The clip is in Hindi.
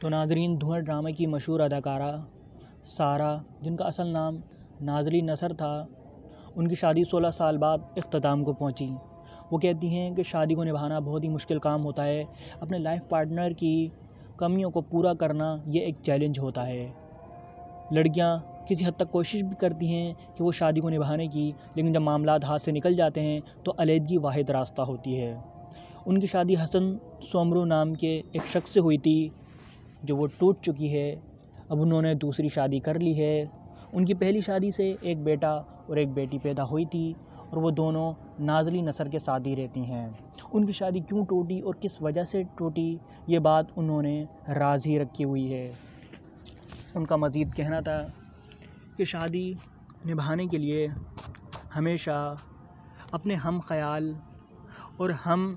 तो नाजरीन धुआं ड्रामे की मशहूर अदाकारा सारा जिनका असल नाम नाजली नसर था उनकी शादी 16 साल बाद अख्ताम को पहुंची वो कहती हैं कि शादी को निभाना बहुत ही मुश्किल काम होता है अपने लाइफ पार्टनर की कमियों को पूरा करना ये एक चैलेंज होता है लड़कियाँ किसी हद तक कोशिश भी करती हैं कि वो शादी को निभाने की लेकिन जब मामला हाथ से निकल जाते हैं तो अलीदगी वाद रास्ता होती है उनकी शादी हसन सोमरू नाम के एक शख्स से हुई थी जो वो टूट चुकी है अब उन्होंने दूसरी शादी कर ली है उनकी पहली शादी से एक बेटा और एक बेटी पैदा हुई थी और वो दोनों नाजली नसर के साथ ही रहती हैं उनकी शादी क्यों टूटी और किस वजह से टूटी ये बात उन्होंने राज ही रखी हुई है उनका मज़ीद कहना था कि शादी निभाने के लिए हमेशा अपने हम ख्याल और हम